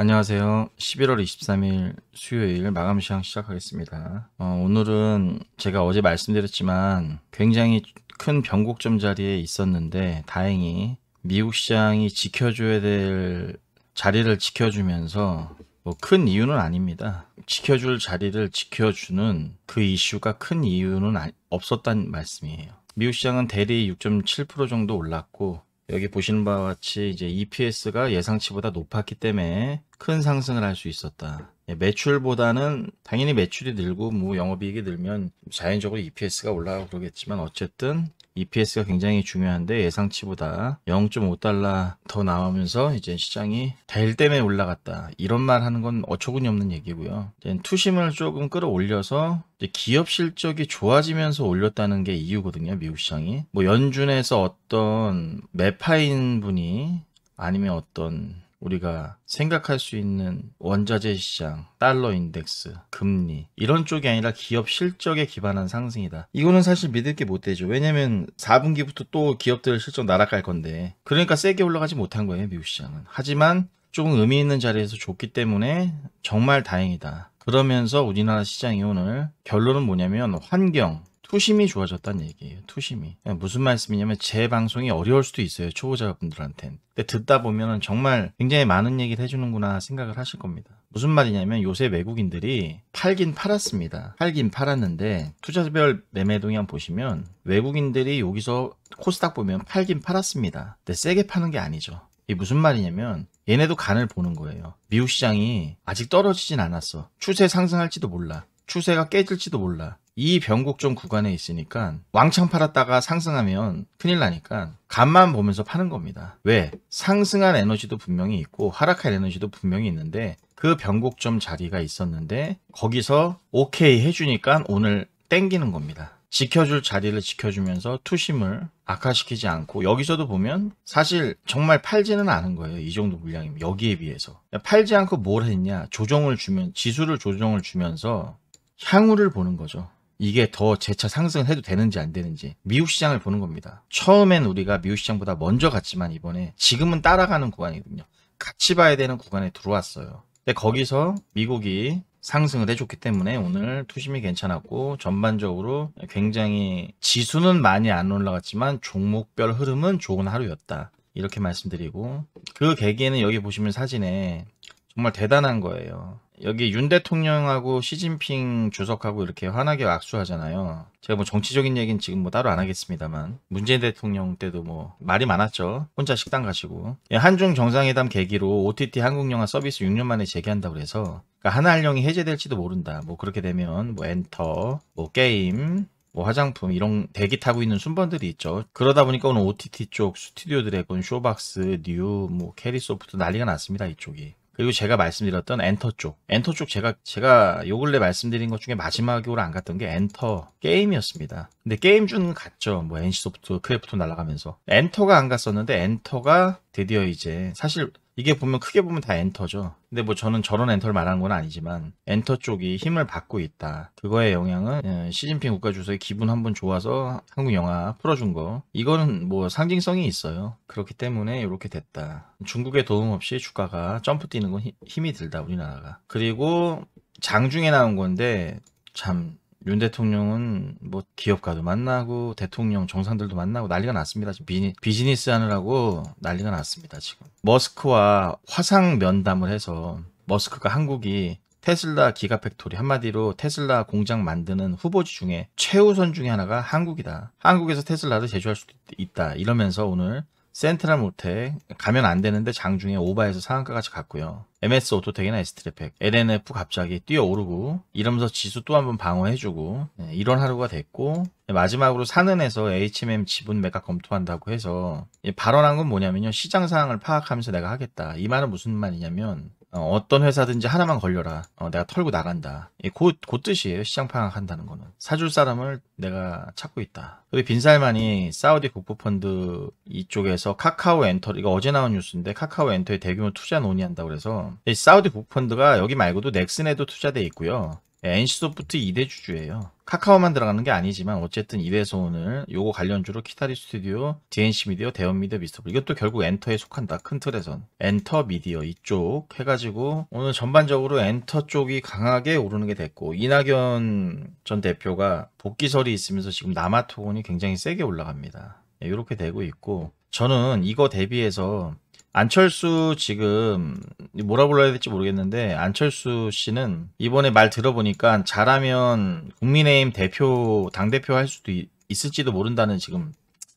안녕하세요. 11월 23일 수요일 마감 시황 시작하겠습니다. 어, 오늘은 제가 어제 말씀드렸지만 굉장히 큰 변곡점 자리에 있었는데 다행히 미국 시장이 지켜줘야 될 자리를 지켜주면서 뭐 큰 이유는 아닙니다. 지켜줄 자리를 지켜주는 그 이슈가 큰 이유는 없었단 말씀이에요. 미국 시장은 대리 6.7% 정도 올랐고 여기 보시는 바와 같이 이제 EPS가 예상치보다 높았기 때문에 큰 상승을 할 수 있었다. 예, 매출보다는 당연히 매출이 늘고 뭐 영업이익이 늘면 자연적으로 EPS가 올라가고 그러겠지만 어쨌든 EPS가 굉장히 중요한데 예상치보다 0.5달러 더 나오면서 이제 시장이 델 때문에 올라갔다 이런 말 하는 건 어처구니 없는 얘기고요. 투심을 조금 끌어올려서 기업 실적이 좋아지면서 올렸다는 게 이유거든요. 미국 시장이 뭐 연준에서 어떤 매파인 분이 아니면 어떤 우리가 생각할 수 있는 원자재 시장, 달러 인덱스, 금리 이런 쪽이 아니라 기업 실적에 기반한 상승이다. 이거는 사실 믿을 게 못 되죠. 왜냐면 하 4분기부터 또 기업들 실적 날아갈 건데 그러니까 세게 올라가지 못한 거예요 미국 시장은. 하지만 조금 의미 있는 자리에서 좋기 때문에 정말 다행이다. 그러면서 우리나라 시장이 오늘 결론은 뭐냐면 환경, 투심이 좋아졌다는 얘기예요. 투심이. 예, 무슨 말씀이냐면 제 방송이 어려울 수도 있어요. 초보자분들한텐. 근데 듣다 보면 정말 굉장히 많은 얘기를 해주는구나 생각을 하실 겁니다. 무슨 말이냐면 요새 외국인들이 팔긴 팔았습니다. 팔긴 팔았는데 투자별 매매 동향 보시면 외국인들이 여기서 코스닥 보면 팔긴 팔았습니다. 근데 세게 파는 게 아니죠. 이게 무슨 말이냐면 얘네도 간을 보는 거예요. 미국 시장이 아직 떨어지진 않았어. 추세 상승할지도 몰라. 추세가 깨질지도 몰라. 이 변곡점 구간에 있으니까 왕창 팔았다가 상승하면 큰일 나니까 간만 보면서 파는 겁니다. 왜? 상승한 에너지도 분명히 있고 하락할 에너지도 분명히 있는데 그 변곡점 자리가 있었는데 거기서 오케이 해주니까 오늘 땡기는 겁니다. 지켜줄 자리를 지켜주면서 투심을 악화시키지 않고 여기서도 보면 사실 정말 팔지는 않은 거예요. 이 정도 물량이면 여기에 비해서 팔지 않고 뭘 했냐 조정을 주면 지수를 조정을 주면서 향후를 보는 거죠. 이게 더 재차 상승해도 을 되는지 안 되는지 미국 시장을 보는 겁니다. 처음엔 우리가 미국 시장보다 먼저 갔지만 이번에 지금은 따라가는 구간이거든요. 같이 봐야 되는 구간에 들어왔어요. 근데 거기서 미국이 상승을 해줬기 때문에 오늘 투심이 괜찮았고 전반적으로 굉장히 지수는 많이 안 올라갔지만 종목별 흐름은 좋은 하루였다. 이렇게 말씀드리고 그 계기에는 여기 보시면 사진에 정말 대단한 거예요. 여기 윤 대통령하고 시진핑 주석하고 이렇게 환하게 악수하잖아요. 제가 뭐 정치적인 얘기는 지금 뭐 따로 안 하겠습니다만 문재인 대통령 때도 뭐 말이 많았죠. 혼자 식당 가시고 예, 한중 정상회담 계기로 OTT 한국 영화 서비스 6년 만에 재개한다 그래서 그러니까 하나할령이 해제될지도 모른다. 뭐 그렇게 되면 뭐 엔터, 뭐 게임, 뭐 화장품 이런 대기 타고 있는 순번들이 있죠. 그러다 보니까 오늘 OTT 쪽 스튜디오 드래곤, 쇼박스, 뉴, 뭐 캐리소프트 난리가 났습니다. 이쪽이. 그리고 제가 말씀드렸던 엔터 쪽. 엔터 쪽 제가, 제가 요 근래 말씀드린 것 중에 마지막으로 안 갔던 게 엔터 게임이었습니다. 근데 게임주는 갔죠. 뭐 NC소프트, 크래프트 날아가면서. 엔터가 안 갔었는데 엔터가 드디어 이제 사실 이게 보면 크게 보면 다 엔터죠. 근데 뭐 저는 저런 엔터를 말하는 건 아니지만 엔터 쪽이 힘을 받고 있다. 그거의 영향은 예, 시진핑 국가주석의 기분 한번 좋아서 한국 영화 풀어준 거. 이거는 뭐 상징성이 있어요. 그렇기 때문에 이렇게 됐다. 중국의 도움 없이 주가가 점프 뛰는 건 힘이 들다 우리나라가. 그리고 장중에 나온 건데 참윤 대통령은 뭐 기업가도 만나고 대통령 정상들도 만나고 난리가 났습니다. 지금 비즈니, 스 하느라고 난리가 났습니다. 지금 머스크와 화상 면담을 해서 머스크가 한국이 테슬라 기가팩토리 한마디로 테슬라 공장 만드는 후보지 중에 최우선 중에 하나가 한국이다. 한국에서 테슬라를 제조할 수도 있다. 이러면서 오늘 센트럴 모텍 가면 안 되는데 장중에 오바해서상한가 같이 갔고요. MS 오토텍이나 s 트래픽 LNF 갑자기 뛰어오르고 이러면서 지수 또 한번 방어해주고 네, 이런 하루가 됐고 네, 마지막으로 사은에서 HMM 지분 매각 검토한다고 해서 예, 발언한 건 뭐냐면요 시장 상황을 파악하면서 내가 하겠다 이 말은 무슨 말이냐면 어, 떤 회사든지 하나만 걸려라. 어, 내가 털고 나간다. 이 곧, 곧 뜻이에요. 시장 파악한다는 거는. 사줄 사람을 내가 찾고 있다. 우리 빈살만이 사우디 국부펀드 이쪽에서 카카오 엔터, 이거 어제 나온 뉴스인데 카카오 엔터에 대규모 투자 논의한다 그래서 이 사우디 국부펀드가 여기 말고도 넥슨에도 투자돼 있고요. 예, NC소프트 2대 주주예요. 카카오만 들어가는 게 아니지만 어쨌든 2대에서 오늘 요거 관련주로 키타리 스튜디오, DNC 미디어, 대원 미디어, 미스터블 이것도 결국 엔터에 속한다. 큰 틀에선. 엔터 미디어 이쪽 해가지고 오늘 전반적으로 엔터 쪽이 강하게 오르는 게 됐고 이낙연 전 대표가 복귀설이 있으면서 지금 남아토건이 굉장히 세게 올라갑니다. 이렇게 예, 되고 있고 저는 이거 대비해서 안철수 지금 뭐라 불러야 될지 모르겠는데 안철수 씨는 이번에 말 들어보니까 잘하면 국민의힘 대표 당 대표 할 수도 있, 있을지도 모른다는 지금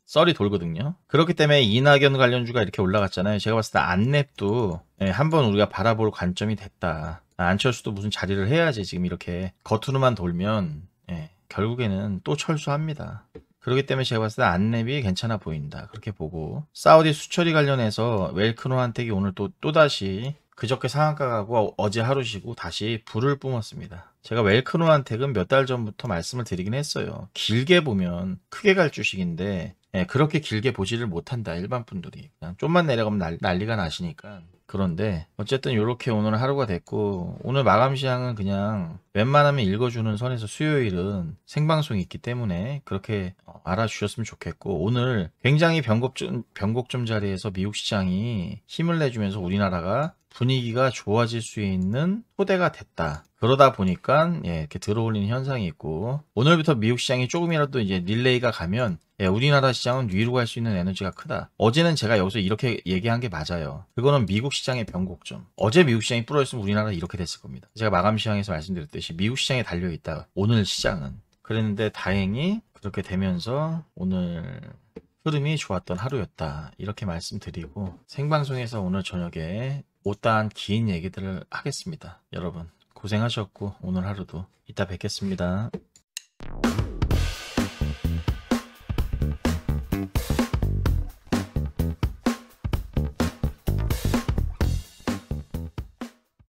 썰이 돌거든요. 그렇기 때문에 이낙연 관련주가 이렇게 올라갔잖아요. 제가 봤을 때 안랩도 예, 한번 우리가 바라볼 관점이 됐다. 아, 안철수도 무슨 자리를 해야지 지금 이렇게 겉으로만 돌면 예, 결국에는 또 철수합니다. 그렇기 때문에 제가 봤을 때 안랩이 괜찮아 보인다. 그렇게 보고 사우디 수처리 관련해서 웰크노 한택이 오늘 또 또다시 그저께 상한가 가고 어제 하루 쉬고 다시 불을 뿜었습니다. 제가 웰크노 한택은 몇 달 전부터 말씀을 드리긴 했어요. 길게 보면 크게 갈 주식인데 예, 그렇게 길게 보지를 못한다 일반 분들이 그냥 좀만 내려가면 난리가 나시니까 그런데 어쨌든 이렇게 오늘 하루가 됐고 오늘 마감 시향은 그냥 웬만하면 읽어주는 선에서 수요일은 생방송이 있기 때문에 그렇게 어, 알아주셨으면 좋겠고 오늘 굉장히 변곡점, 변곡점 자리에서 미국 시장이 힘을 내주면서 우리나라가 분위기가 좋아질 수 있는 토대가 됐다. 그러다 보니까 예, 이렇게 들어올리는 현상이 있고 오늘부터 미국 시장이 조금이라도 이제 릴레이가 가면 예, 우리나라 시장은 위로 갈 수 있는 에너지가 크다. 어제는 제가 여기서 이렇게 얘기한 게 맞아요. 그거는 미국 시장의 변곡점. 어제 미국 시장이 뿌러졌으면 우리나라 이렇게 됐을 겁니다. 제가 마감 시장에서 말씀드렸듯이 미국 시장에 달려있다. 오늘 시장은. 그랬는데 다행히 그렇게 되면서 오늘 흐름이 좋았던 하루였다. 이렇게 말씀드리고 생방송에서 오늘 저녁에 못다한 긴 얘기들을 하겠습니다. 여러분 고생하셨고 오늘 하루도 이따 뵙겠습니다.